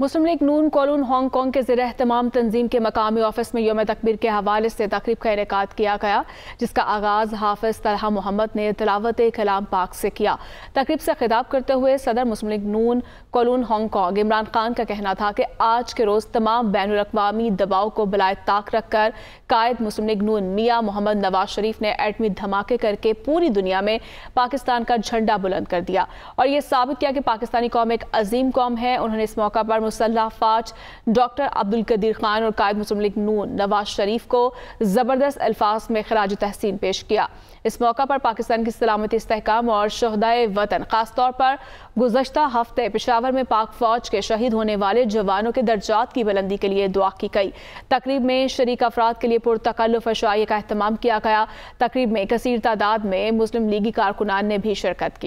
मुस्लिम League Noon Kowloon Hong Kong के जरह तमाम तंजीम के मकामी ऑफिस में योम तकबीर के हवाले से तकरीब का इनका किया गया जिसका आगाज़ हाफिज तलहा मोहम्मद ने तलावत कलाम पाक से किया तकरीब से खिताब करते हुए सदर मुस्लिम लीग नून कॉलून हांगकॉन्ग इमरान खान का कहना था कि आज के रोज़ तमाम बैन अवी दबाव को बलाय ताक रख कर कायद मुस्लिम लीग नून मियाँ मोहम्मद नवाज शरीफ ने एटमी धमाके करके पूरी दुनिया में पाकिस्तान का झंडा बुलंद कर दिया और ये साबित किया कि पाकिस्तानी कौम एक अजीम कौम है उन्होंने इस मौका पर मुसल्ह फाज डॉक्टर अब्दुल कदीर खान और कायद मुस्लिम लीग नून नवाज शरीफ को ज़बरदस्त अल्फाज में खराज तहसीन पेश किया इस मौका पर पाकिस्तान की सलामती इसकाम और शहदाय वतन खासतौर पर गुजशत हफ्ते पेशावर में पाक फ़ौज के शहीद होने वाले जवानों के दर्जात की बुलंदी के लिए दुआ की गई तकरीब में शरीक अफराद के लिए पुरतकल्लफ अशाई का अहतमाम किया गया तकरीब में कसर तादाद में मुस्लिम लीगी कारकुनान ने भी शिरकत की